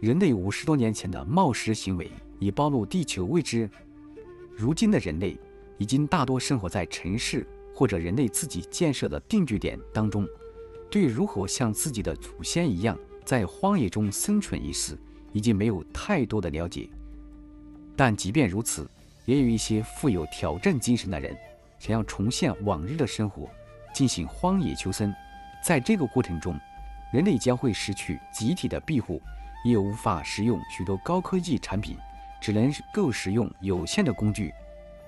人类五十多年前的冒失行为已暴露地球未知。如今的人类已经大多生活在城市或者人类自己建设的定居点当中，对如何像自己的祖先一样在荒野中生存一事，已经没有太多的了解。但即便如此，也有一些富有挑战精神的人想要重现往日的生活，进行荒野求生。在这个过程中，人类将会失去集体的庇护。也无法使用许多高科技产品，只能够使用有限的工具。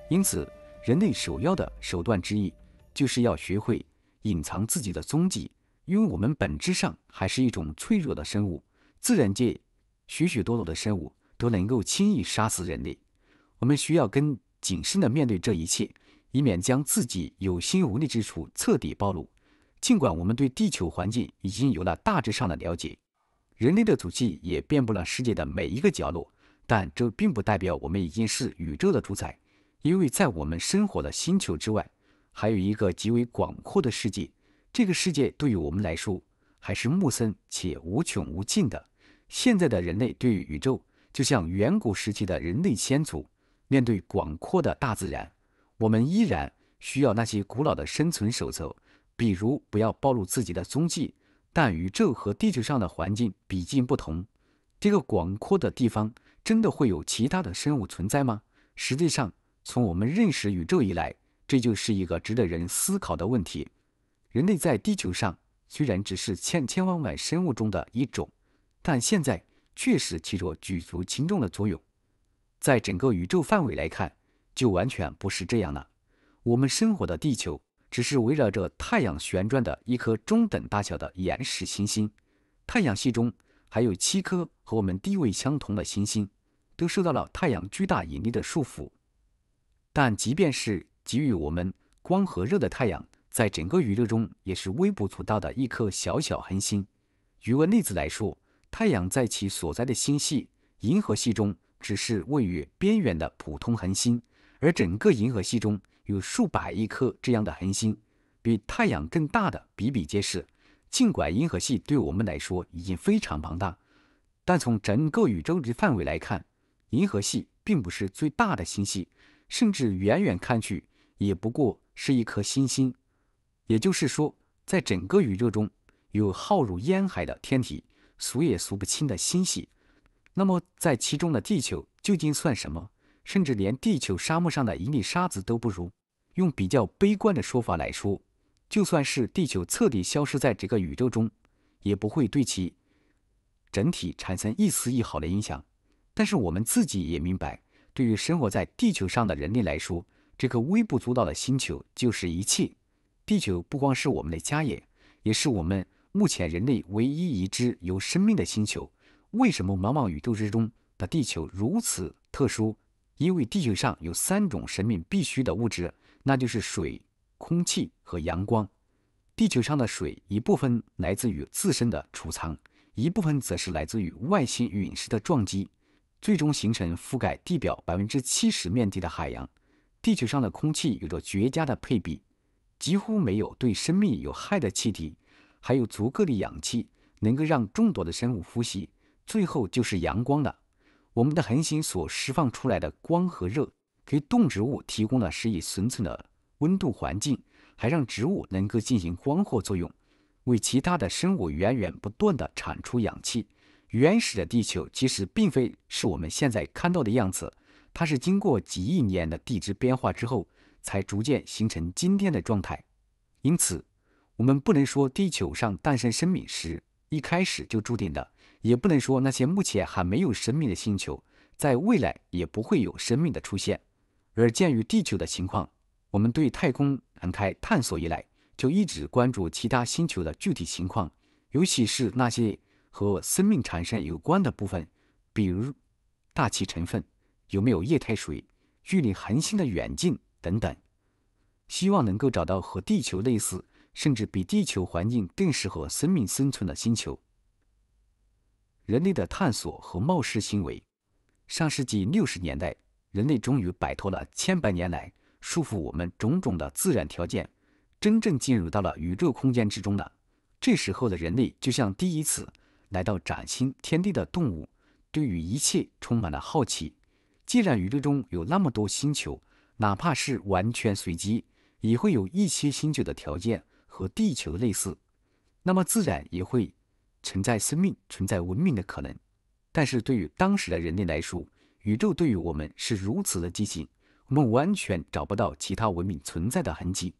因此，人类首要的手段之一，就是要学会隐藏自己的踪迹。因为我们本质上还是一种脆弱的生物，自然界许许多多的生物都能够轻易杀死人类。我们需要更谨慎地面对这一切，以免将自己有心无力之处彻底暴露。尽管我们对地球环境已经有了大致上的了解。人类的足迹也遍布了世界的每一个角落，但这并不代表我们已经是宇宙的主宰，因为在我们生活的星球之外，还有一个极为广阔的世界。这个世界对于我们来说还是陌生且无穷无尽的。现在的人类对于宇宙，就像远古时期的人类先祖面对广阔的大自然，我们依然需要那些古老的生存守则，比如不要暴露自己的踪迹。但宇宙和地球上的环境毕竟不同，这个广阔的地方真的会有其他的生物存在吗？实际上，从我们认识宇宙以来，这就是一个值得人思考的问题。人类在地球上虽然只是千千万万生物中的一种，但现在确实起着举足轻重的作用。在整个宇宙范围来看，就完全不是这样了。我们生活的地球。只是围绕着太阳旋转的一颗中等大小的岩石行星。太阳系中还有七颗和我们地位相同的行星，都受到了太阳巨大引力的束缚。但即便是给予我们光和热的太阳，在整个宇宙中也是微不足道的一颗小小恒星。举个例子来说，太阳在其所在的星系——银河系中，只是位于边缘的普通恒星，而整个银河系中。有数百亿颗这样的恒星，比太阳更大的比比皆是。尽管银河系对我们来说已经非常庞大，但从整个宇宙的范围来看，银河系并不是最大的星系，甚至远远看去也不过是一颗星星。也就是说，在整个宇宙中有浩如烟海的天体，数也数不清的星系。那么，在其中的地球究竟算什么？甚至连地球沙漠上的一粒沙子都不如。用比较悲观的说法来说，就算是地球彻底消失在这个宇宙中，也不会对其整体产生一丝一毫的影响。但是我们自己也明白，对于生活在地球上的人类来说，这颗微不足道的星球就是一切。地球不光是我们的家园，也是我们目前人类唯一一只有生命的星球。为什么茫茫宇宙之中的地球如此特殊？因为地球上有三种生命必需的物质。那就是水、空气和阳光。地球上的水一部分来自于自身的储藏，一部分则是来自于外星陨石的撞击，最终形成覆盖地表百分之七十面积的海洋。地球上的空气有着绝佳的配比，几乎没有对生命有害的气体，还有足够的氧气能够让众多的生物呼吸。最后就是阳光了，我们的恒星所释放出来的光和热。给动植物提供了适宜生存的温度环境，还让植物能够进行光合作用，为其他的生物源源不断的产出氧气。原始的地球其实并非是我们现在看到的样子，它是经过几亿年的地质变化之后，才逐渐形成今天的状态。因此，我们不能说地球上诞生生命时一开始就注定的，也不能说那些目前还没有生命的星球，在未来也不会有生命的出现。而鉴于地球的情况，我们对太空展开探索以来，就一直关注其他星球的具体情况，尤其是那些和生命产生有关的部分，比如大气成分、有没有液态水、距离恒星的远近等等，希望能够找到和地球类似，甚至比地球环境更适合生命生存的星球。人类的探索和冒失行为，上世纪六十年代。人类终于摆脱了千百年来束缚我们种种的自然条件，真正进入到了宇宙空间之中了。这时候的人类就像第一次来到崭新天地的动物，对于一切充满了好奇。既然宇宙中有那么多星球，哪怕是完全随机，也会有一些星球的条件和地球类似，那么自然也会存在生命、存在文明的可能。但是对于当时的人类来说，宇宙对于我们是如此的畸形，我们完全找不到其他文明存在的痕迹。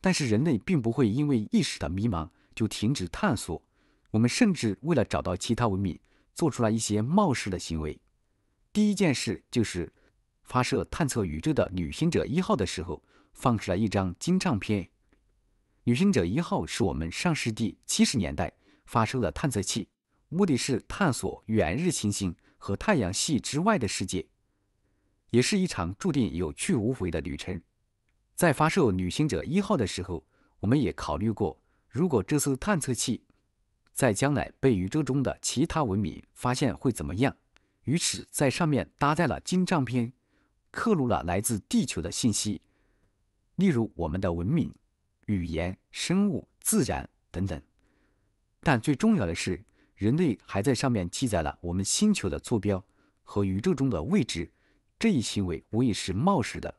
但是人类并不会因为一时的迷茫就停止探索，我们甚至为了找到其他文明，做出了一些冒失的行为。第一件事就是发射探测宇宙的旅行者一号的时候，放出了一张金唱片。旅行者一号是我们上世纪七十年代发射的探测器，目的是探索远日行星。和太阳系之外的世界，也是一场注定有去无回的旅程。在发射旅行者一号的时候，我们也考虑过，如果这次探测器在将来被宇宙中的其他文明发现会怎么样。于是，在上面搭载了金唱片，刻录了来自地球的信息，例如我们的文明、语言、生物、自然等等。但最重要的是。人类还在上面记载了我们星球的坐标和宇宙中的位置，这一行为无疑是冒失的。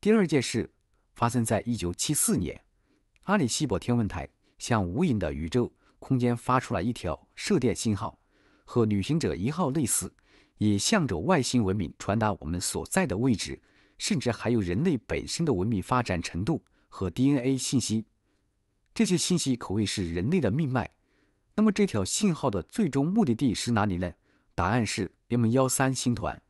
第二件事发生在一九七四年，阿里希伯天文台向无垠的宇宙空间发出了一条射电信号，和旅行者一号类似，也向着外星文明传达我们所在的位置，甚至还有人类本身的文明发展程度和 DNA 信息。这些信息可谓是人类的命脉。那么这条信号的最终目的地是哪里呢？答案是 M 幺三星团，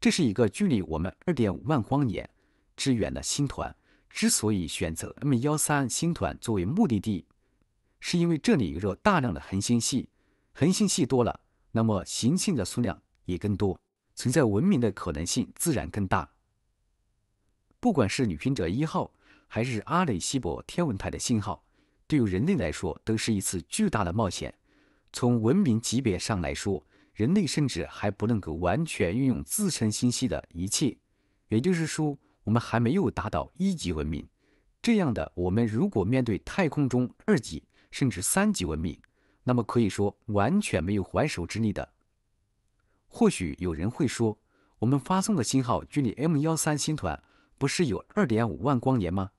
这是一个距离我们二点五万光年之远的星团。之所以选择 M 幺三星团作为目的地，是因为这里有大量的恒星系，恒星系多了，那么行星的数量也更多，存在文明的可能性自然更大。不管是旅行者一号还是阿雷西博天文台的信号。对于人类来说，都是一次巨大的冒险。从文明级别上来说，人类甚至还不能够完全运用自身星系的一切，也就是说，我们还没有达到一级文明。这样的我们，如果面对太空中二级甚至三级文明，那么可以说完全没有还手之力的。或许有人会说，我们发送的信号距离 M 幺三星团不是有二点五万光年吗？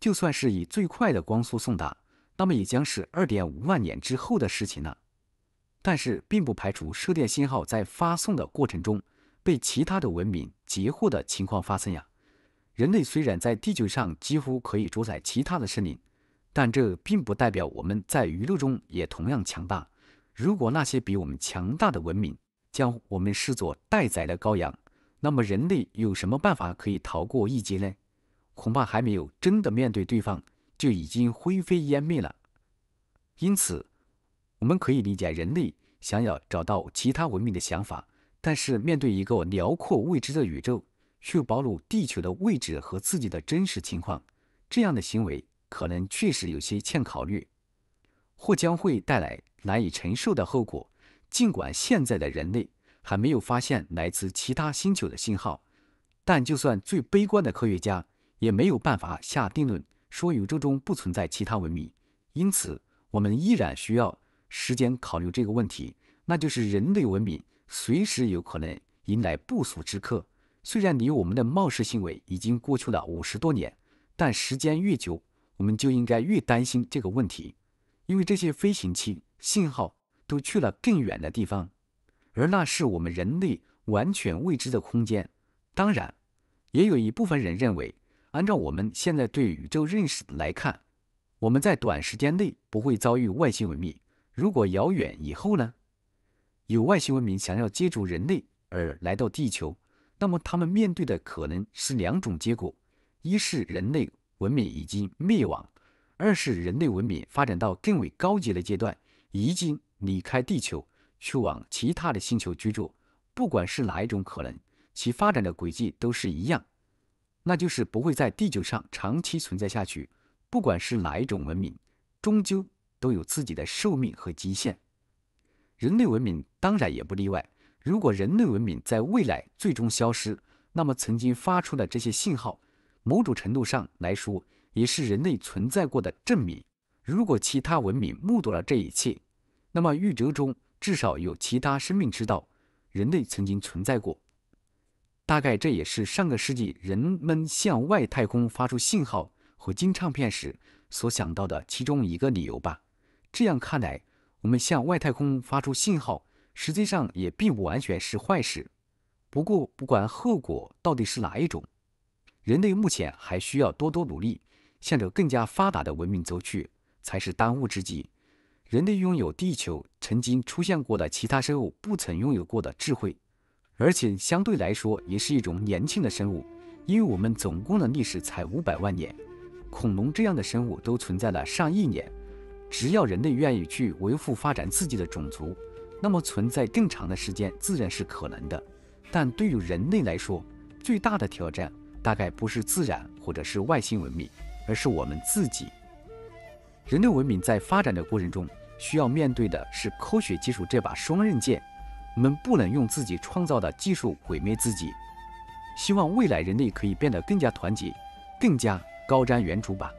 就算是以最快的光速送达，那么也将是二点五万年之后的事情了。但是，并不排除射电信号在发送的过程中被其他的文明截获的情况发生呀。人类虽然在地球上几乎可以主宰其他的生灵，但这并不代表我们在宇宙中也同样强大。如果那些比我们强大的文明将我们视作待宰的羔羊，那么人类有什么办法可以逃过一劫呢？恐怕还没有真的面对对方，就已经灰飞烟灭了。因此，我们可以理解人类想要找到其他文明的想法，但是面对一个辽阔未知的宇宙，却暴露地球的位置和自己的真实情况，这样的行为可能确实有些欠考虑，或将会带来难以承受的后果。尽管现在的人类还没有发现来自其他星球的信号，但就算最悲观的科学家。也没有办法下定论说宇宙中不存在其他文明，因此我们依然需要时间考虑这个问题。那就是人类文明随时有可能迎来不速之客。虽然离我们的冒失行为已经过去了五十多年，但时间越久，我们就应该越担心这个问题，因为这些飞行器信号都去了更远的地方，而那是我们人类完全未知的空间。当然，也有一部分人认为。按照我们现在对宇宙认识来看，我们在短时间内不会遭遇外星文明。如果遥远以后呢，有外星文明想要接触人类而来到地球，那么他们面对的可能是两种结果：一是人类文明已经灭亡；二是人类文明发展到更为高级的阶段，已经离开地球去往其他的星球居住。不管是哪一种可能，其发展的轨迹都是一样。那就是不会在地球上长期存在下去。不管是哪一种文明，终究都有自己的寿命和极限。人类文明当然也不例外。如果人类文明在未来最终消失，那么曾经发出的这些信号，某种程度上来说，也是人类存在过的证明。如果其他文明目睹了这一切，那么宇宙中至少有其他生命知道人类曾经存在过。大概这也是上个世纪人们向外太空发出信号和金唱片时所想到的其中一个理由吧。这样看来，我们向外太空发出信号实际上也并不完全是坏事。不过，不管后果到底是哪一种，人类目前还需要多多努力，向着更加发达的文明走去才是当务之急。人类拥有地球曾经出现过的其他生物不曾拥有过的智慧。而且相对来说，也是一种年轻的生物，因为我们总共的历史才五百万年，恐龙这样的生物都存在了上亿年。只要人类愿意去维护、发展自己的种族，那么存在更长的时间自然是可能的。但对于人类来说，最大的挑战大概不是自然，或者是外星文明，而是我们自己。人类文明在发展的过程中，需要面对的是科学技术这把双刃剑。我们不能用自己创造的技术毁灭自己。希望未来人类可以变得更加团结，更加高瞻远瞩吧。